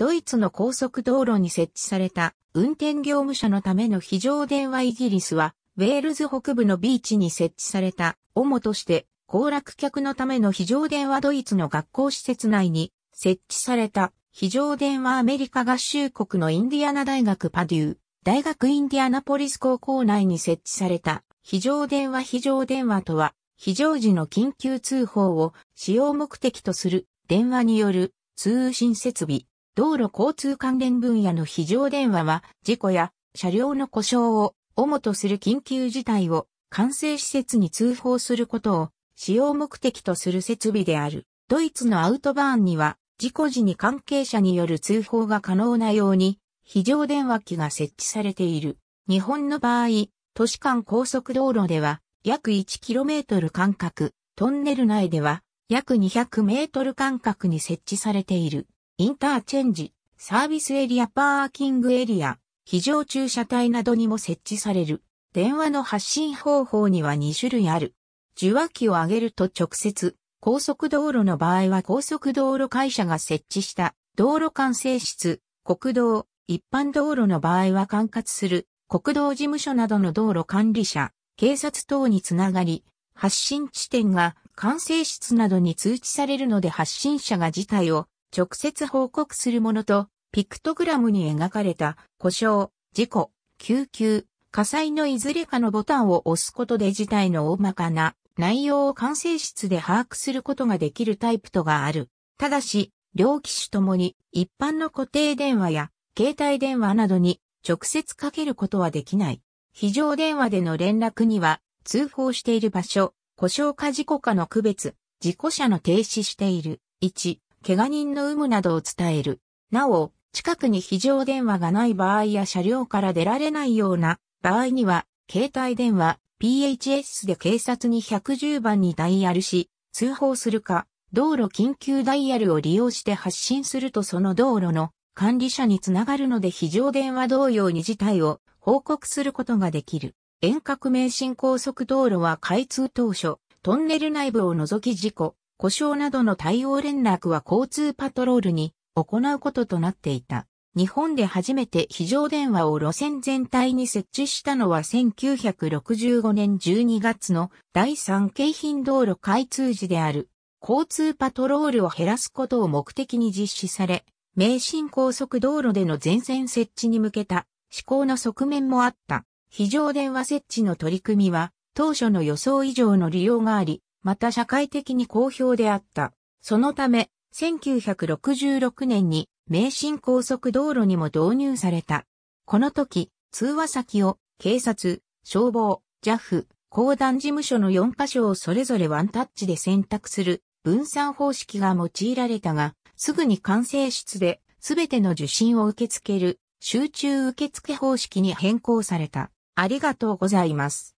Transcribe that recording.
ドイツの高速道路に設置された運転業務者のための非常電話イギリスは、ウェールズ北部のビーチに設置された、主として、行楽客のための非常電話ドイツの学校施設内に設置された非常電話アメリカ合衆国のインディアナ大学パデュー、大学インディアナポリス高校内に設置された非常電話非常電話とは、非常時の緊急通報を使用目的とする電話による通信設備。道路交通関連分野の非常電話は、事故や車両の故障を主とする緊急事態を、管制施設に通報することを、使用目的とする設備である。ドイツのアウトバーンには、事故時に関係者による通報が可能なように、非常電話機が設置されている。日本の場合、都市間高速道路では、約 1km 間隔、トンネル内では、約 200m 間隔に設置されている。インターチェンジ、サービスエリアパーキングエリア、非常駐車帯などにも設置される。電話の発信方法には2種類ある。受話器を上げると直接、高速道路の場合は高速道路会社が設置した道路管制室、国道、一般道路の場合は管轄する国道事務所などの道路管理者、警察等につながり、発信地点が管制室などに通知されるので発信者が事態を直接報告するものと、ピクトグラムに描かれた故障、事故、救急、火災のいずれかのボタンを押すことで事態の大まかな内容を管制室で把握することができるタイプとがある。ただし、両機種ともに一般の固定電話や携帯電話などに直接かけることはできない。非常電話での連絡には通報している場所、故障か事故かの区別、事故者の停止している、1、怪我人の有無などを伝える。なお、近くに非常電話がない場合や車両から出られないような場合には、携帯電話、PHS で警察に110番にダイヤルし、通報するか、道路緊急ダイヤルを利用して発信するとその道路の管理者につながるので非常電話同様に事態を報告することができる。遠隔名神高速道路は開通当初、トンネル内部を除き事故、故障などの対応連絡は交通パトロールに行うこととなっていた。日本で初めて非常電話を路線全体に設置したのは1965年12月の第3京浜道路開通時である。交通パトロールを減らすことを目的に実施され、名神高速道路での全線設置に向けた施行の側面もあった。非常電話設置の取り組みは当初の予想以上の利用があり、また社会的に好評であった。そのため、1966年に名神高速道路にも導入された。この時、通話先を警察、消防、JAF、公団事務所の4箇所をそれぞれワンタッチで選択する分散方式が用いられたが、すぐに管制室で全ての受信を受け付ける集中受付方式に変更された。ありがとうございます。